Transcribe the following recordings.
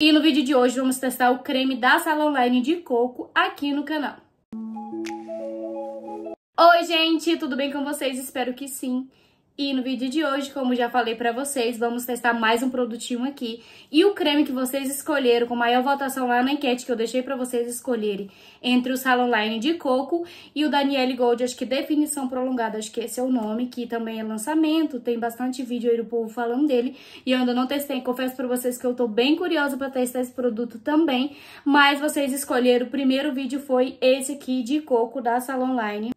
E no vídeo de hoje vamos testar o creme da Sala Online de coco aqui no canal. Oi gente, tudo bem com vocês? Espero que sim. E no vídeo de hoje, como já falei pra vocês, vamos testar mais um produtinho aqui. E o creme que vocês escolheram, com maior votação lá na enquete que eu deixei pra vocês escolherem, entre o Salon Line de Coco e o Daniele Gold, acho que Definição Prolongada, acho que esse é o nome, que também é lançamento, tem bastante vídeo aí do povo falando dele. E eu ainda não testei, confesso pra vocês que eu tô bem curiosa pra testar esse produto também. Mas vocês escolheram, o primeiro vídeo foi esse aqui de Coco da Salon Line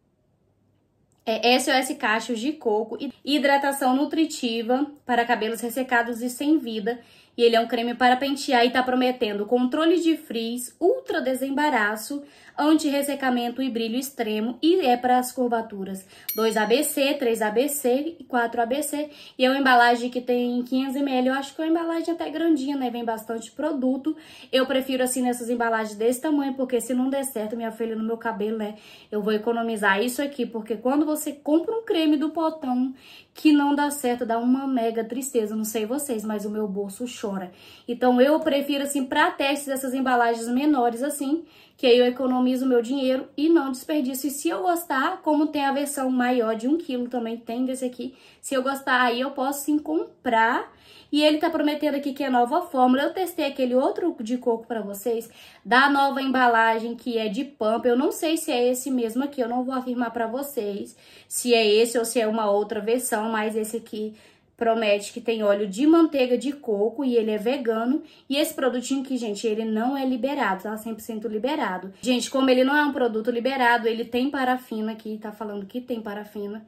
é SOS Cachos de Coco e hidratação nutritiva para cabelos ressecados e sem vida e ele é um creme para pentear e está prometendo controle de frizz, ultra desembaraço, anti-ressecamento e brilho extremo e é para as curvaturas 2ABC, 3ABC e 4ABC. E é uma embalagem que tem 500ml, eu acho que é uma embalagem até grandinha, né? Vem bastante produto. Eu prefiro assim nessas embalagens desse tamanho, porque se não der certo, minha filha, no meu cabelo, né? Eu vou economizar isso aqui, porque quando você compra um creme do potão que não dá certo, dá uma mega tristeza. Não sei vocês, mas o meu bolso chora chora. Então eu prefiro assim para testes essas embalagens menores assim, que aí eu economizo meu dinheiro e não desperdiço. E se eu gostar, como tem a versão maior de 1 kg também tem desse aqui, se eu gostar aí eu posso sim comprar. E ele tá prometendo aqui que é nova fórmula. Eu testei aquele outro de coco para vocês, da nova embalagem que é de pampa. Eu não sei se é esse mesmo aqui, eu não vou afirmar para vocês se é esse ou se é uma outra versão, mas esse aqui promete que tem óleo de manteiga de coco e ele é vegano. E esse produtinho que, gente, ele não é liberado, tá 100% liberado. Gente, como ele não é um produto liberado, ele tem parafina aqui, tá falando que tem parafina.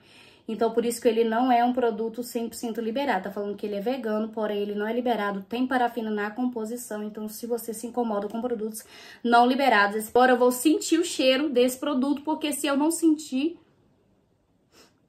Então, por isso que ele não é um produto 100% liberado. Tá falando que ele é vegano, porém ele não é liberado, tem parafina na composição. Então, se você se incomoda com produtos não liberados, agora eu vou sentir o cheiro desse produto, porque se eu não sentir,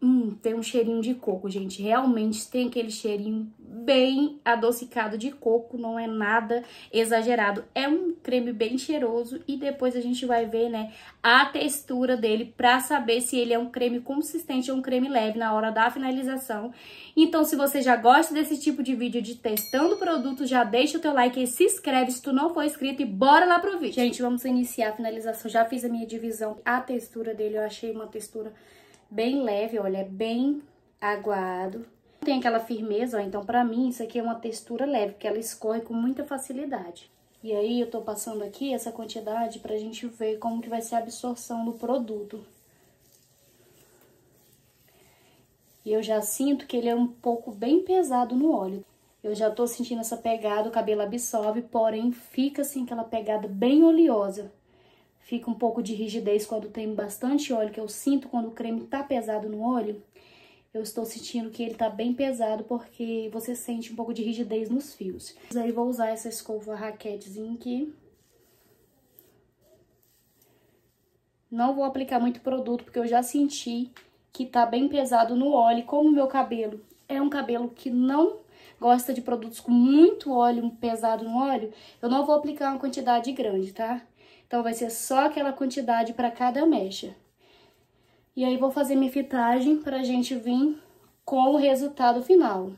Hum, tem um cheirinho de coco, gente. Realmente tem aquele cheirinho bem adocicado de coco, não é nada exagerado. É um creme bem cheiroso e depois a gente vai ver, né, a textura dele pra saber se ele é um creme consistente ou um creme leve na hora da finalização. Então, se você já gosta desse tipo de vídeo de testando produto, já deixa o teu like e se inscreve se tu não for inscrito e bora lá pro vídeo. Gente, vamos iniciar a finalização. Já fiz a minha divisão. A textura dele eu achei uma textura bem leve, olha, é bem aguado. Tem aquela firmeza, ó, então pra mim isso aqui é uma textura leve, porque ela escorre com muita facilidade. E aí eu tô passando aqui essa quantidade pra gente ver como que vai ser a absorção do produto. E eu já sinto que ele é um pouco bem pesado no óleo. Eu já tô sentindo essa pegada, o cabelo absorve, porém fica assim aquela pegada bem oleosa fica um pouco de rigidez quando tem bastante óleo, que eu sinto quando o creme tá pesado no olho, eu estou sentindo que ele tá bem pesado porque você sente um pouco de rigidez nos fios. Aí vou usar essa escova raquetezinha aqui. Não vou aplicar muito produto porque eu já senti que tá bem pesado no óleo. Como o meu cabelo é um cabelo que não gosta de produtos com muito óleo pesado no óleo, eu não vou aplicar uma quantidade grande, tá? Então, vai ser só aquela quantidade para cada mecha. E aí, vou fazer minha fitagem para a gente vir com o resultado final.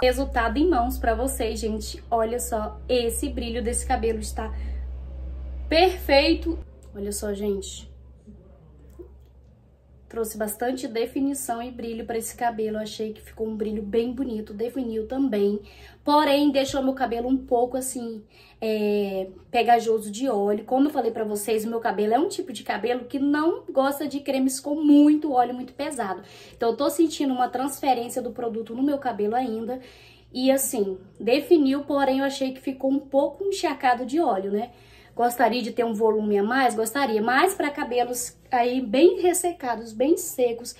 Resultado em mãos para vocês, gente. Olha só, esse brilho desse cabelo está perfeito. Olha só, gente. Trouxe bastante definição e brilho para esse cabelo. Eu achei que ficou um brilho bem bonito, definiu também. Porém, deixou meu cabelo um pouco, assim, é, pegajoso de óleo. Como eu falei pra vocês, meu cabelo é um tipo de cabelo que não gosta de cremes com muito óleo, muito pesado. Então, eu tô sentindo uma transferência do produto no meu cabelo ainda. E, assim, definiu, porém, eu achei que ficou um pouco enxacado de óleo, né? Gostaria de ter um volume a mais? Gostaria, mas para cabelos aí bem ressecados, bem secos,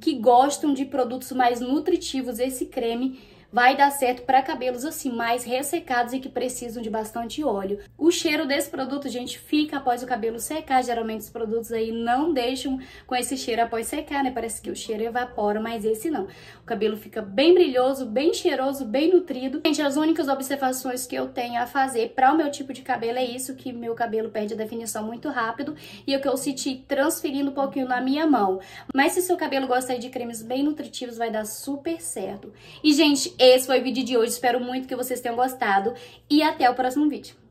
que gostam de produtos mais nutritivos, esse creme vai dar certo para cabelos assim mais ressecados e que precisam de bastante óleo. O cheiro desse produto, gente, fica após o cabelo secar. Geralmente os produtos aí não deixam com esse cheiro após secar, né? Parece que o cheiro evapora, mas esse não. O cabelo fica bem brilhoso, bem cheiroso, bem nutrido. Gente, as únicas observações que eu tenho a fazer para o meu tipo de cabelo é isso, que meu cabelo perde a definição muito rápido e é o que eu senti transferindo um pouquinho na minha mão. Mas se seu cabelo gosta de cremes bem nutritivos, vai dar super certo. E, gente, esse foi o vídeo de hoje, espero muito que vocês tenham gostado e até o próximo vídeo.